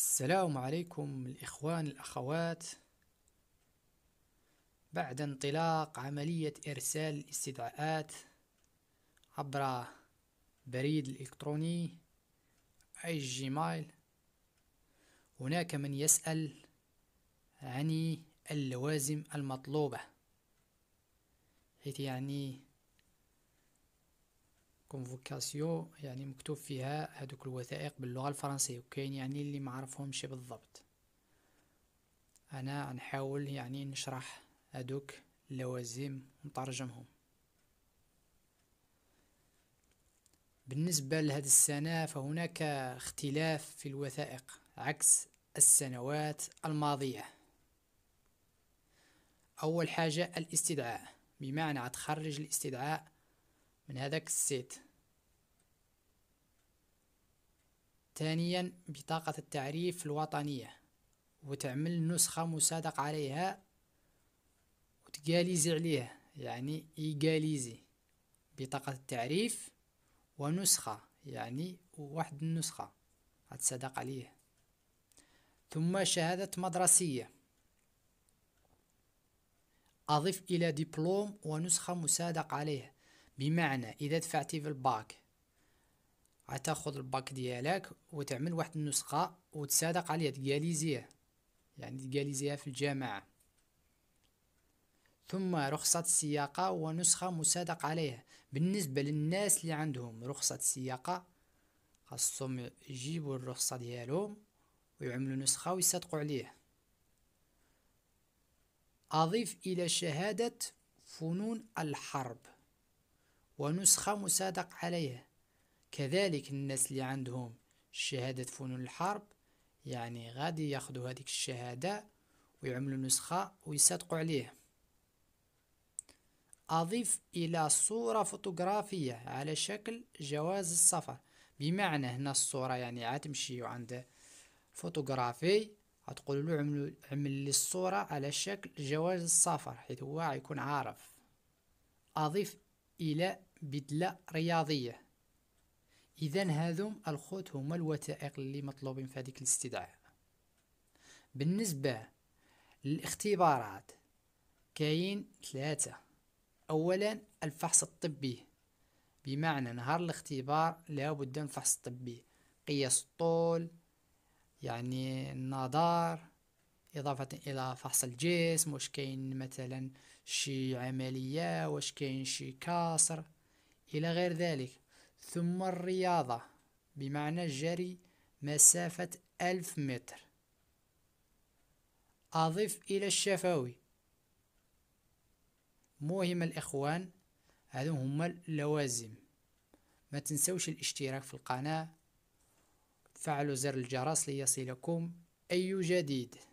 السلام عليكم الإخوان الأخوات بعد انطلاق عملية إرسال الاستدعاءات عبر بريد الإلكتروني أي جيميل هناك من يسأل عن اللوازم المطلوبة حيث يعني كونفوكاسيو يعني مكتوب فيها هذوك الوثائق باللغة الفرنسية وكاين يعني اللي ما عرفهمش بالضبط انا نحاول يعني نشرح هذوك اللوازم ونترجمهم بالنسبة لهذا السنة فهناك اختلاف في الوثائق عكس السنوات الماضية أول حاجة الاستدعاء بمعنى تخرج الاستدعاء من هذاك السيت ثانيا بطاقة التعريف الوطنية وتعمل نسخة مصادق عليها وتقاليزي عليها يعني إيجاليزي بطاقة التعريف ونسخة يعني واحد النسخة هتصدق عليه ثم شهادة مدرسية أضف إلى دبلوم ونسخة مصادق عليها بمعنى اذا دفعتي في الباك غتاخد الباك ديالك وتعمل واحد النسخه وتصادق عليها تجاليزيه يعني تجاليزيها في الجامعه ثم رخصة السياقة ونسخة مصادق عليها بالنسبة للناس اللي عندهم رخصة السياقة خاصهم يجيبوا الرخصة ديالهم ويعملوا نسخة ويصدقوا عليه أضيف إلى شهادة فنون الحرب ونسخة مصادق عليها كذلك الناس اللي عندهم شهادة فنون الحرب يعني غادي ياخدوا هذيك الشهادة ويعملوا نسخة ويصدقوا عليها أضيف إلى صورة فوتوغرافية على شكل جواز السفر بمعنى هنا الصورة يعني عتمشيو عند فوتوغرافي غتقولوا له عملوا عمل لي الصورة على شكل جواز السفر حيث هو يكون عارف أضيف إلى بدلة رياضية إذا هذوم الخوت هما الوثائق اللي مطلوبين في هذيك الاستدعاء بالنسبة للاختبارات كاين ثلاثة أولا الفحص الطبي بمعنى نهار الاختبار لابد من فحص طبي قياس الطول يعني النظر إضافة إلى فحص الجسم واش كاين مثلا شي عملية واش كاين شي كسر إلى غير ذلك ثم الرياضة بمعنى الجري مسافة ألف متر أضف إلى الشفوي مهم الإخوان هذو هما اللوازم ما تنسوش الاشتراك في القناة فعلوا زر الجرس ليصلكم أي جديد